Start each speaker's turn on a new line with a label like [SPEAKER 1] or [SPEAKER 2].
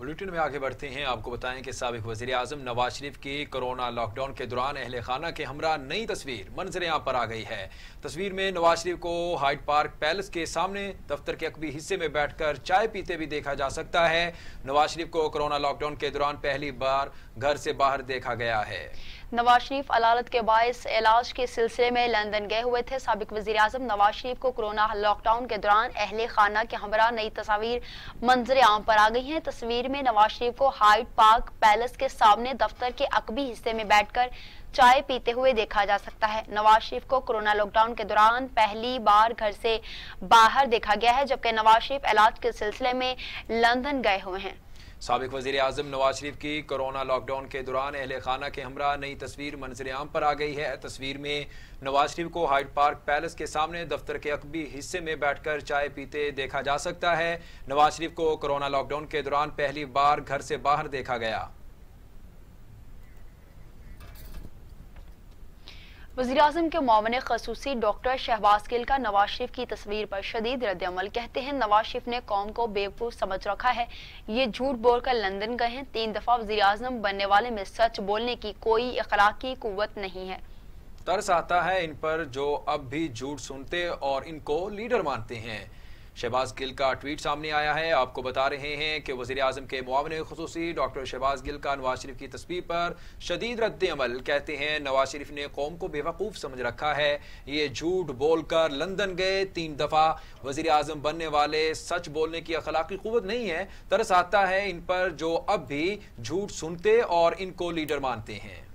[SPEAKER 1] bulletin में आगे बढ़ते हैं आपको बताएं कि सबक वजी अजम नवाज शरीफ की कोरोना लॉकडाउन के दौरान अहल खाना के हमरा नई तस्वीर मंजर यहाँ पर आ गई है तस्वीर में नवाज शरीफ को हाइड पार्क पैलेस के सामने दफ्तर के अकबी हिस्से में बैठ कर चाय पीते भी देखा जा सकता है नवाज शरीफ को कोरोना लॉकडाउन के दौरान पहली बार घर से बाहर देखा गया है
[SPEAKER 2] नवाज शरीफ अलालत के बायस इलाज के सिलसिले में लंदन गए हुए थे सबक वजी अजम नवाज शरीफ को कोरोना लॉकडाउन के दौरान अहल खाना के हमरा नई तस्वीर मंजर आम पर आ गई है तस्वीर में नवाज शरीफ को हाइट पार्क पैलेस के सामने दफ्तर के अकबी हिस्से में बैठकर चाय पीते हुए देखा जा सकता है नवाज शरीफ को कोरोना लॉकडाउन के दौरान पहली बार घर से बाहर देखा गया है जबकि नवाज शरीफ इलाज के सिलसिले में लंदन गए हुए हैं
[SPEAKER 1] सबक वजी अजम नवाज शरीफ की कोरोना लॉकडाउन के दौरान अहल खाना के हमरा नई तस्वीर मंजर आम पर आ गई है तस्वीर में नवाज शरीफ को हाइड पार्क पैलेस के सामने दफ्तर के अकबी हिस्से में बैठ कर चाय पीते देखा जा सकता है नवाज शरीफ को कोरोना लॉकडाउन के दौरान पहली बार घर से बाहर देखा गया
[SPEAKER 2] वजी अजम के मामन खसूसी डॉक्टर शहबाज गिल का नवाज शरीफ की तस्वीर पर शदीद रद्दमल कहते हैं नवाज शरीफ ने कौम को बेवकूफ़ समझ रखा है ये झूठ बोलकर लंदन गए हैं तीन दफ़ा वजी अजम बनने वाले में सच बोलने की कोई अखलाकी कुत नहीं है
[SPEAKER 1] तरस आता है इन पर जो अब भी झूठ सुनते और इनको लीडर मानते हैं शहबाज गिल का ट्वीट सामने आया है आपको बता रहे हैं कि वजीर अजम के मुआवन खसूसी डॉक्टर शहबाज गिल का नवाज शरीफ की तस्वीर पर शदीद रद्दमल कहते हैं नवाज शरीफ ने कौम को बेवकूफ़ समझ रखा है ये झूठ बोलकर लंदन गए तीन दफ़ा वजी अजम बनने वाले सच बोलने की अखलाकी कुत नहीं है तरस आता है इन पर जो अब भी झूठ सुनते और इनको लीडर मानते हैं